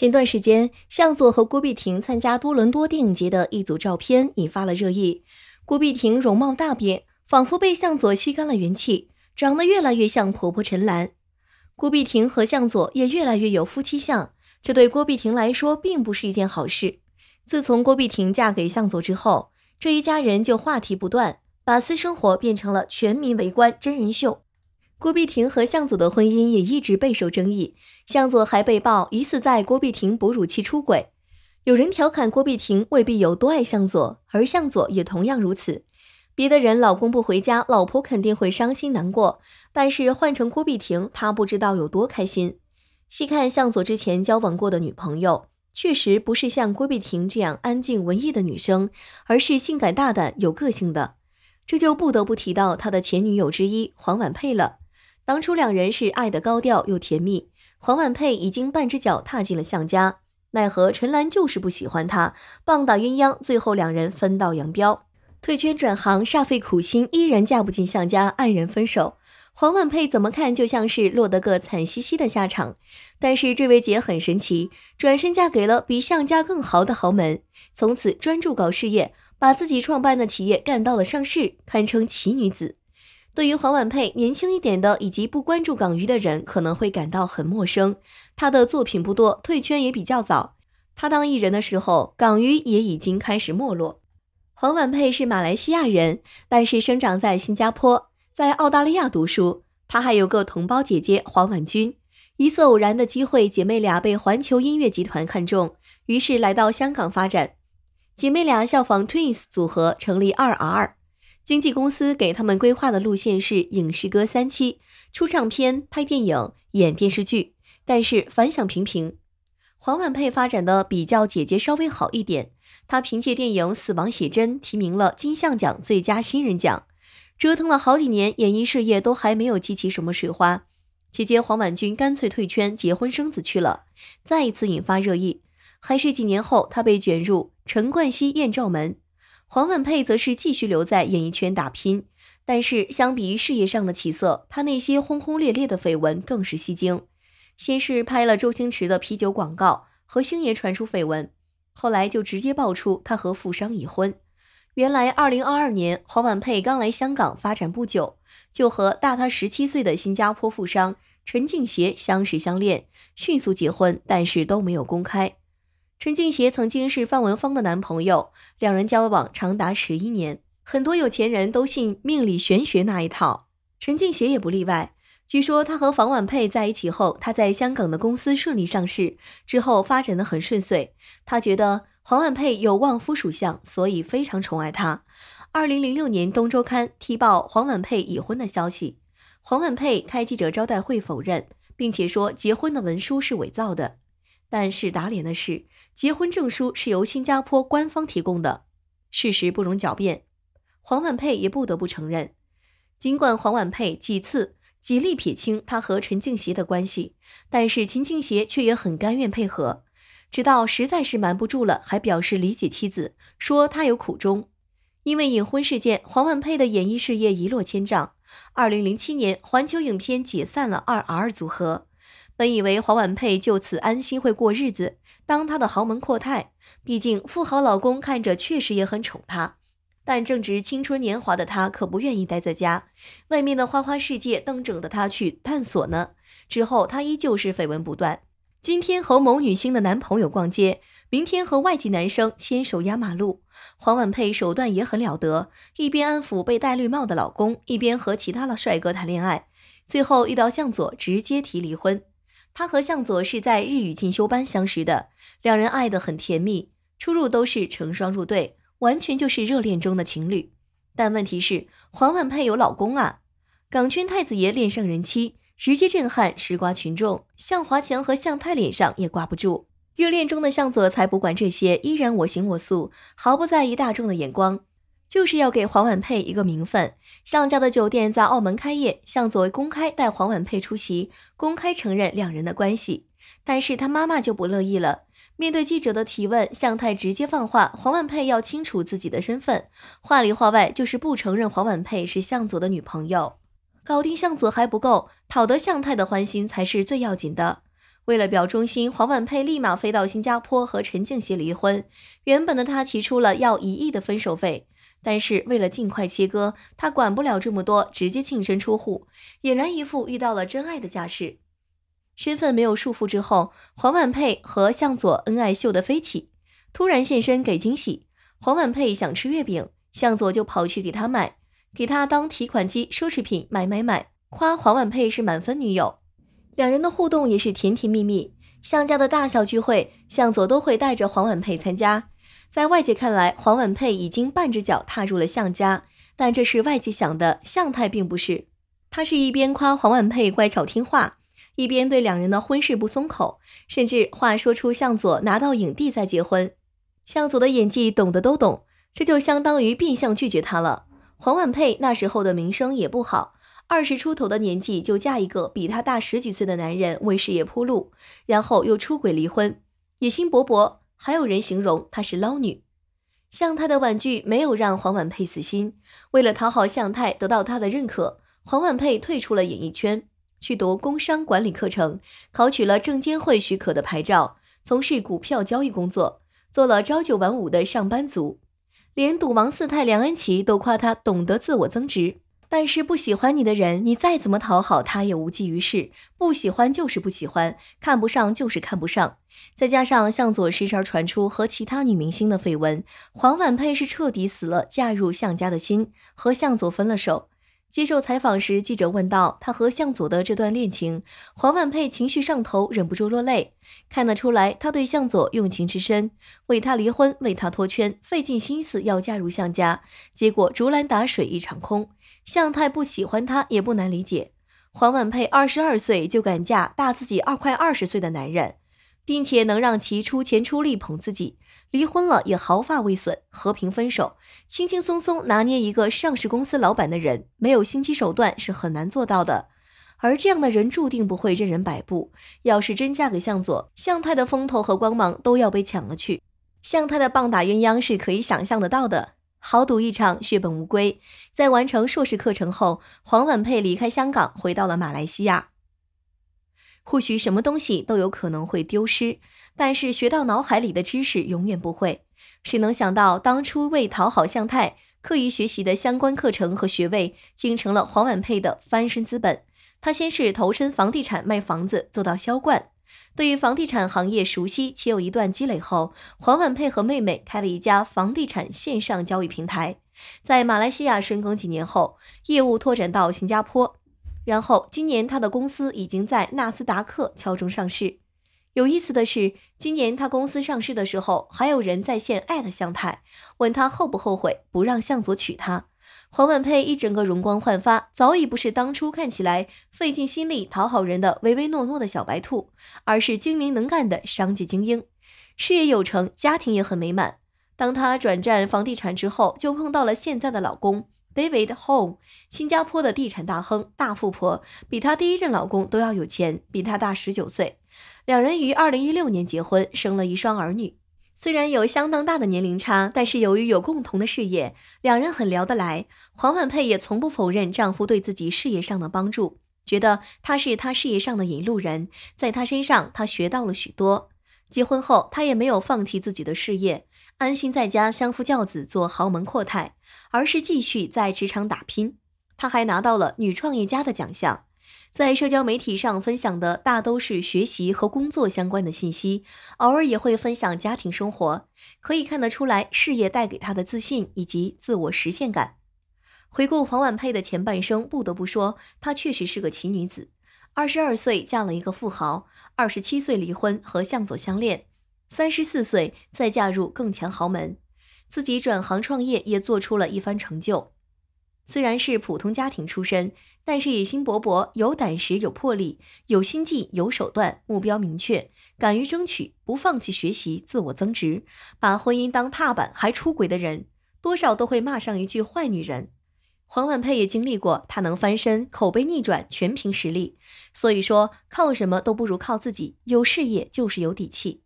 前段时间，向佐和郭碧婷参加多伦多电影节的一组照片引发了热议。郭碧婷容貌大变，仿佛被向佐吸干了元气，长得越来越像婆婆陈岚。郭碧婷和向佐也越来越有夫妻相，这对郭碧婷来说并不是一件好事。自从郭碧婷嫁给向佐之后，这一家人就话题不断，把私生活变成了全民围观真人秀。郭碧婷和向佐的婚姻也一直备受争议，向佐还被曝疑似在郭碧婷哺乳期出轨。有人调侃郭碧婷未必有多爱向佐，而向佐也同样如此。别的人老公不回家，老婆肯定会伤心难过，但是换成郭碧婷，她不知道有多开心。细看向佐之前交往过的女朋友，确实不是像郭碧婷这样安静文艺的女生，而是性感大胆有个性的。这就不得不提到他的前女友之一黄婉佩了。当初两人是爱的高调又甜蜜，黄婉佩已经半只脚踏进了向家，奈何陈岚就是不喜欢她，棒打鸳鸯，最后两人分道扬镳，退圈转行，煞费苦心，依然嫁不进向家，黯然分手。黄婉佩怎么看就像是落得个惨兮兮的下场，但是这位姐很神奇，转身嫁给了比向家更豪的豪门，从此专注搞事业，把自己创办的企业干到了上市，堪称奇女子。对于黄婉佩年轻一点的，以及不关注港娱的人，可能会感到很陌生。她的作品不多，退圈也比较早。她当艺人的时候，港娱也已经开始没落。黄婉佩是马来西亚人，但是生长在新加坡，在澳大利亚读书。她还有个同胞姐姐黄婉君。一次偶然的机会，姐妹俩被环球音乐集团看中，于是来到香港发展。姐妹俩效仿 Twins 组合，成立二 R。经纪公司给他们规划的路线是影视歌三期，出唱片、拍电影、演电视剧，但是反响平平。黄婉佩发展的比较姐姐稍微好一点，她凭借电影《死亡写真》提名了金像奖最佳新人奖，折腾了好几年，演艺事业都还没有激起什么水花。姐姐黄婉君干脆退圈结婚生子去了，再一次引发热议。还是几年后，她被卷入陈冠希艳照门。黄婉佩则是继续留在演艺圈打拼，但是相比于事业上的起色，他那些轰轰烈烈的绯闻更是吸睛。先是拍了周星驰的啤酒广告和星爷传出绯闻，后来就直接爆出他和富商已婚。原来，二零二二年黄婉佩刚来香港发展不久，就和大他十七岁的新加坡富商陈敬协相识相恋，迅速结婚，但是都没有公开。陈静娴曾经是范文芳的男朋友，两人交往长达十一年。很多有钱人都信命理玄学那一套，陈静娴也不例外。据说她和房婉佩在一起后，她在香港的公司顺利上市，之后发展的很顺遂。他觉得黄婉佩有旺夫属相，所以非常宠爱她。二零零六年，《东周刊》踢爆黄婉佩已婚的消息，黄婉佩开记者招待会否认，并且说结婚的文书是伪造的。但是打脸的是。结婚证书是由新加坡官方提供的，事实不容狡辩。黄婉佩也不得不承认。尽管黄婉佩几次极力撇清他和陈静协的关系，但是秦静协却也很甘愿配合，直到实在是瞒不住了，还表示理解妻子，说他有苦衷。因为隐婚事件，黄婉佩的演艺事业一落千丈。二零零七年，环球影片解散了二 R 组合。本以为黄婉佩就此安心会过日子。当她的豪门阔太，毕竟富豪老公看着确实也很宠她，但正值青春年华的她可不愿意待在家，外面的花花世界等着她去探索呢。之后她依旧是绯闻不断，今天和某女星的男朋友逛街，明天和外籍男生牵手压马路，黄婉佩手段也很了得，一边安抚被戴绿帽的老公，一边和其他的帅哥谈恋爱，最后遇到向佐直接提离婚。他和向佐是在日语进修班相识的，两人爱的很甜蜜，出入都是成双入对，完全就是热恋中的情侣。但问题是，黄婉佩有老公啊，港圈太子爷恋上人妻，直接震撼吃瓜群众。向华强和向太脸上也挂不住，热恋中的向佐才不管这些，依然我行我素，毫不在意大众的眼光。就是要给黄婉佩一个名分。向家的酒店在澳门开业，向佐公开带黄婉佩出席，公开承认两人的关系。但是他妈妈就不乐意了。面对记者的提问，向太直接放话：黄婉佩要清楚自己的身份。话里话外就是不承认黄婉佩是向佐的女朋友。搞定向佐还不够，讨得向太的欢心才是最要紧的。为了表忠心，黄婉佩立马飞到新加坡和陈静熙离婚。原本的他提出了要一亿的分手费。但是为了尽快切割，他管不了这么多，直接净身出户，俨然一副遇到了真爱的架势。身份没有束缚之后，黄婉佩和向佐恩爱秀的飞起，突然现身给惊喜。黄婉佩想吃月饼，向佐就跑去给他买，给他当提款机，奢侈品买买买，夸黄婉佩是满分女友。两人的互动也是甜甜蜜蜜。向家的大小聚会，向佐都会带着黄婉佩参加。在外界看来，黄婉佩已经半只脚踏入了向家，但这是外界想的，向太并不是。他是一边夸黄婉佩乖巧听话，一边对两人的婚事不松口，甚至话说出向佐拿到影帝再结婚。向佐的演技，懂得都懂，这就相当于变相拒绝他了。黄婉佩那时候的名声也不好，二十出头的年纪就嫁一个比她大十几岁的男人为事业铺路，然后又出轨离婚，野心勃勃。还有人形容她是捞女，向太的婉拒没有让黄婉佩死心。为了讨好向太，得到她的认可，黄婉佩退出了演艺圈，去读工商管理课程，考取了证监会许可的牌照，从事股票交易工作，做了朝九晚五的上班族。连赌王四太梁安琪都夸她懂得自我增值。但是不喜欢你的人，你再怎么讨好他也无济于事。不喜欢就是不喜欢，看不上就是看不上。再加上向佐时常传出和其他女明星的绯闻，黄婉佩是彻底死了嫁入向家的心，和向佐分了手。接受采访时，记者问到他和向佐的这段恋情，黄婉佩情绪上头，忍不住落泪。看得出来他对向佐用情之深，为他离婚，为他脱圈，费尽心思要嫁入向家，结果竹篮打水一场空。向太不喜欢他，也不难理解。黄婉佩二十二岁就敢嫁大自己二快二十岁的男人，并且能让其出钱出力捧自己，离婚了也毫发未损，和平分手，轻轻松松拿捏一个上市公司老板的人，没有心机手段是很难做到的。而这样的人注定不会任人摆布，要是真嫁给向佐，向太的风头和光芒都要被抢了去，向太的棒打鸳鸯是可以想象得到的。豪赌一场，血本无归。在完成硕士课程后，黄婉佩离开香港，回到了马来西亚。或许什么东西都有可能会丢失，但是学到脑海里的知识永远不会。谁能想到，当初为讨好向太，刻意学习的相关课程和学位，竟成了黄婉佩的翻身资本？她先是投身房地产卖房子，做到销冠。对于房地产行业熟悉且有一段积累后，黄婉佩和妹妹开了一家房地产线上交易平台。在马来西亚深耕几年后，业务拓展到新加坡。然后今年他的公司已经在纳斯达克敲钟上市。有意思的是，今年他公司上市的时候，还有人在线艾特向太，问他后不后悔不让向佐娶她。黄婉佩一整个容光焕发，早已不是当初看起来费尽心力讨好人的唯唯诺诺的小白兔，而是精明能干的商界精英，事业有成，家庭也很美满。当她转战房地产之后，就碰到了现在的老公 David Ho，m e 新加坡的地产大亨、大富婆，比她第一任老公都要有钱，比她大十九岁。两人于二零一六年结婚，生了一双儿女。虽然有相当大的年龄差，但是由于有共同的事业，两人很聊得来。黄婉佩也从不否认丈夫对自己事业上的帮助，觉得他是她事业上的引路人，在他身上她学到了许多。结婚后，她也没有放弃自己的事业，安心在家相夫教子做豪门阔太，而是继续在职场打拼。她还拿到了女创业家的奖项。在社交媒体上分享的大都是学习和工作相关的信息，偶尔也会分享家庭生活。可以看得出来，事业带给她的自信以及自我实现感。回顾黄婉佩的前半生，不得不说，她确实是个奇女子。二十二岁嫁了一个富豪，二十七岁离婚和向佐相恋，三十四岁再嫁入更强豪门，自己转行创业也做出了一番成就。虽然是普通家庭出身。但是野心勃勃，有胆识，有魄力，有心计，有手段，目标明确，敢于争取，不放弃学习，自我增值，把婚姻当踏板还出轨的人，多少都会骂上一句“坏女人”。黄婉佩也经历过，她能翻身，口碑逆转，全凭实力。所以说，靠什么都不如靠自己，有事业就是有底气。